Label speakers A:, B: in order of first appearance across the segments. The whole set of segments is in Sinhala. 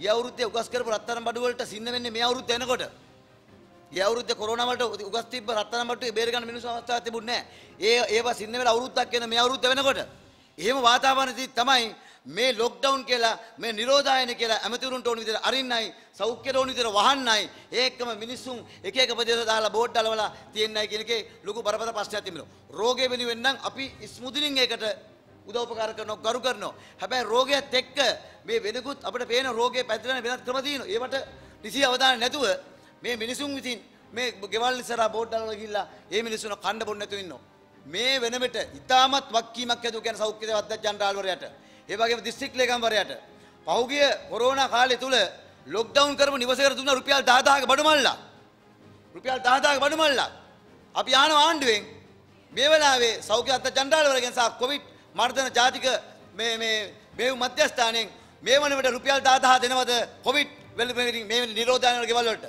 A: ගිය අවුරුද්දේ උගස් කරපු රත්තරන් බඩු වලට සින්න වෙන්නේ මේ අවුරුද්ද එනකොට. ගිය අවුරුද්දේ කොරෝනා වලට උගස් තිබ්බ රත්තරන් බඩුවේ බේර ගන්න මිනිස්සු අවස්ථාවක් තිබුණේ නැහැ. ඒ ඒවා සින්න වෙලා අවුරුද්දක් වෙන මේ අවුරුද්ද වෙනකොට. එහෙම වාතාවරණයේදී තමයි මේ ලොක්ඩවුන් කියලා මේ නිරෝධායන කියලා ඇමතිවරුන්ට ඕන විදිහට අරින්නයි සෞඛ්‍යයට ඕන විදිහට වහන්නයි ඒකම මිනිස්සුන් එක එක ප්‍රදේශ දාලා බෝඩ් අලවලා තියන්නයි කියන එකේ ලොකු බරපතල ප්‍රශ්නයක් තිබෙනවා. රෝගේ වෙනුවෙන් නම් අපි ස්මුදිනින් ඒකට උදව්පකාර කරනවා ගරු කරනවා. හැබැයි රෝගයත් එක්ක මේ වෙනකුත් අපිට පේන රෝගේ පැතිරෙන වෙනත් ක්‍රම තියෙනවා. ඒවට නිසි අවධානය නැතුව මේ මිනිසුන් විසින් මේ ගෙවල් ඉස්සරහා බෝඩ් දාලා ගිහිල්ලා මේ මිනිස්සුන කන්න බොන්න නැතුව ඉන්නවා. මේ වෙනමට ඉතාමත් වක්කීමක් ඇතුව කියන සෞඛ්‍ය දේවදත් ජනරාල්වරයාට ඒ වගේම දිස්ත්‍රික් ලේකම්වරයාට පහුගිය කොරෝනා කාලය තුල ලොක්ඩවුන් කරපු නිවසේකට දුන්න රුපියල් 10000ක බඩු මල්ලක් රුපියල් 10000ක බඩු මල්ලක් අපි ආන ආණ්ඩුවෙන් මේ වෙලාවේ සෞඛ්‍ය අත්ත ජනරාල්වරයාගෙන් සහ කොවිඩ් මර්ධන ජාතික මේ මේ මේ මධ්‍යස්ථානයෙන් මේ වන විට රුපියල් 10000 දෙනවද කොවිඩ් වෙල මේ නිරෝධායන වල ගෙවල් වලට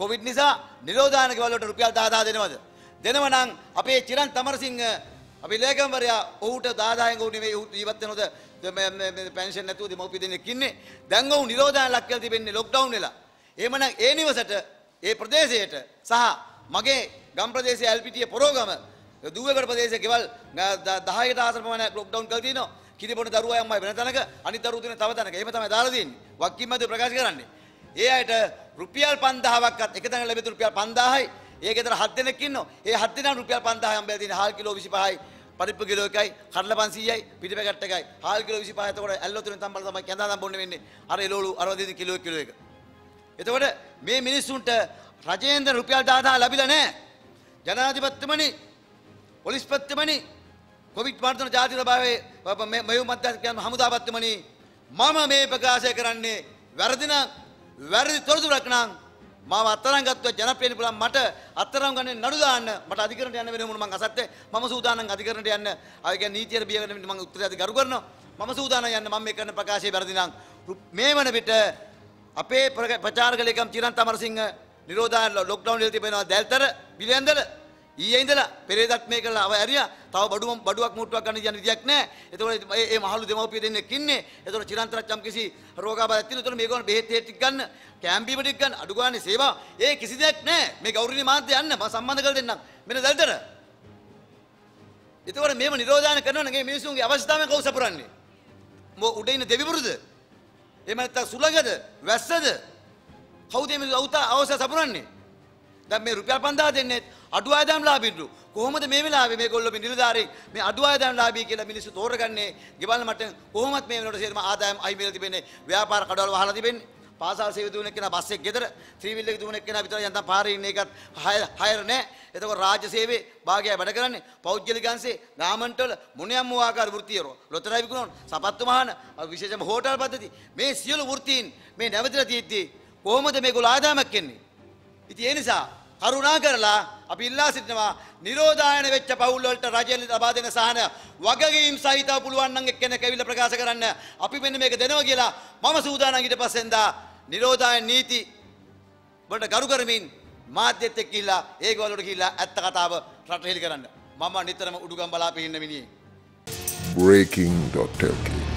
A: කොවිඩ් නිසා නිරෝධායන ගෙවල් වලට රුපියල් 10000 දෙනවද දෙනව නම් අපේ චිරන් තමරසිංහ අපි ලේකම්වරයා ඔහුට 10000න් ගුණේ මේ ජීවත් වෙනවද මේ පෙන්ෂන් නැතුව දෙමව්පිය දෙන්නෙක් ඉන්නේ දැන් ඔහු නිරෝධායන ලක් කියලා තිබෙන්නේ ලොක්ඩවුන් වෙලා එහෙමනම් ඒ නිවසට ඒ ප්‍රදේශයට සහ මගේ ගම් ප්‍රදේශයේ එල්පිටියේ පොරෝගම දුවකට ප්‍රදේශයේ ගෙවල් 10කට ආසන ප්‍රමාණයක් ලොක්ඩවුන් කරලා තිනවා. කිරිබොන දරුවා යම්මයි වෙන තැනක, අනිත් දරුවෝ තියෙන තව තැනක. එහෙම තමයි දාලා තියෙන්නේ. වක්කින් මැද ප්‍රකාශ කරන්නේ. ඒ අයට රුපියල් 5000ක්වත් එක තැනක ලැබෙතු රුපියල් 5000යි. ඒ ගෙදර 7 දෙනෙක් ඉන්නවා. ඒ 7 දෙනා රුපියල් 5000 හම්බෙලා තියෙන හාල් කිලෝ 25යි. පරිප්පු කිලෝ එකයි, කඩල 500යි, පිටිපැකට් එකයි. හාල් කිලෝ 25. එතකොට ඇල්ලෝ තුනෙන් තම්බල තමයි කැඳා තම් බොන්නේ වෙන්නේ. අර එළවලු 60 දෙනෙක් කිලෝ කිලෝ එක. එතකොට මේ මිනිස්සුන්ට රජයෙන් රුපියල් 10000 ලැබිලා නැහැ. ජනාධිපතිතුමනි ಪೊಲೀಸ್ಪತ್ಯಮಣಿ කොවිට් මර්ධන ජාතික භාවයේ මෙව් මධ්‍යස්ථාන හමුදාපත්‍යමණි මම මේ ප්‍රකාශය කරන්නේ වැරදි නම් වැරදි තොරතුරක් නම් මම අත්තරන් ගත්තා ජනප්‍රිය නිපුලම් මට අත්තරන් ගන්න නඩු දාන්න මට අධිකරණයට යන්න වෙනවම මම අසත්‍ය මම සූදානම් අධිකරණයට යන්න ආය කියන්නේ නීතියට බිය වෙන මම උත්තරයත් ගරු කරනවා මම සූදානම් යන්න මම මේ කරන ප්‍රකාශය වැරදි නම් මේ වන විට අපේ ප්‍රචාරක ලේකම් චිරන්ත අමරසිංහ නිරෝධායන ලොක්ඩවුන් වල තිබෙනවා දැල්තර බිලියන්දල ඊයේ ඉඳලා පෙරේදක් මේ කරලා අව ඇරියා තව බඩුවක් බඩුවක් මුට්ටුවක් ගන්න කියන විදියක් නැහැ. එතකොට මේ මේ මහලු දෙමව්පිය දෙන්නෙක් ඉන්නේ. එතකොට චිරන්තරක් යම් කිසි රෝගාබාධයක් තියෙනවා. එතකොට මේගොල්ලෝ බෙහෙත් හෙට් ටික ගන්න, කැම්ප් බීම ටික ගන්න, අඩු ගානේ සේවා. ඒ කිසි දෙයක් නැහැ. මේ ගෞරවනීය මාධ්‍ය යන්න මම සම්බන්ධ කරලා දෙන්නම්. මෙන්න දැල්තර. එතකොට මේව නිරෝධායන කරනවනේ මේ මිනිසුන්ගේ අවශ්‍යතාවය කවුද සපුරන්නේ? මො උඩ ඉන්න දෙවිවරුද? එහෙම නැත්නම් සුළඟද? වැස්සද? කවුද මේ අවශ්‍යතාව සපුරන්නේ? දැන් මේ රුපියල් 5000 දෙන්නේ අඩු ආදායම් ලාභීන්ට කොහොමද මේ වෙලාවේ මේගොල්ලෝ මේ නිලධාරීන් මේ අඩු ආදායම් ලාභී කියලා මිනිස්සු තෝරගන්නේ ගෙවල් මට්ටම් කොහොමත් මේ වෙනකොට සේරම ආදායම් අයි මෙල තිබෙන්නේ ව්‍යාපාර කඩවල වහලා තිබෙන්නේ පාසල් සේවය දුවන එක්කෙනා බස් එක ගෙදර ත්‍රිවිල් එක දුවන එක්කෙනා විතර යන්තම් පාරේ ඉන්න එකත් හයර නෑ එතකොට රාජ්‍ය සේවයේ භාගය වැඩ කරන්නේ පෞද්ගලික අංශේ ගාමන්ට වල මොනියම් වූ ආකාර වෘත්තිය ලොතරැයි විකුණන සපත්තු මහන විශේෂම හෝටල් පද්ධති මේ සියලු වෘත්තීන් මේ නැවතිලා තියෙද්දී කොහොමද මේගොල්ලෝ ආදායමක් එන්නේ ඉතින් ඒ නිසා කරුණා කරලා අපි ඉල්ලා සිටිනවා නිරෝධායන වෙච්ච පවුල් වලට රජයෙන් ලබා දෙන සහන වගකීම් සහිතව පුළුවන් නම් එක්කෙනෙක් ඇවිල්ලා ප්‍රකාශ කරන්න අපි මෙන්න මේක දෙනවා කියලා මම සූදානම් ඊට පස්සෙන්දා නිරෝධායන නීති වලට ගරු කරමින් මාධ්‍යත් එක්ක ඉල්ලා ඒගොල්ලෝට කියලා ඇත්ත කතාව රටට හෙළි කරන්න මම නිතරම උඩුගම් බලාපෙන්න මිනිහේ breaking.lk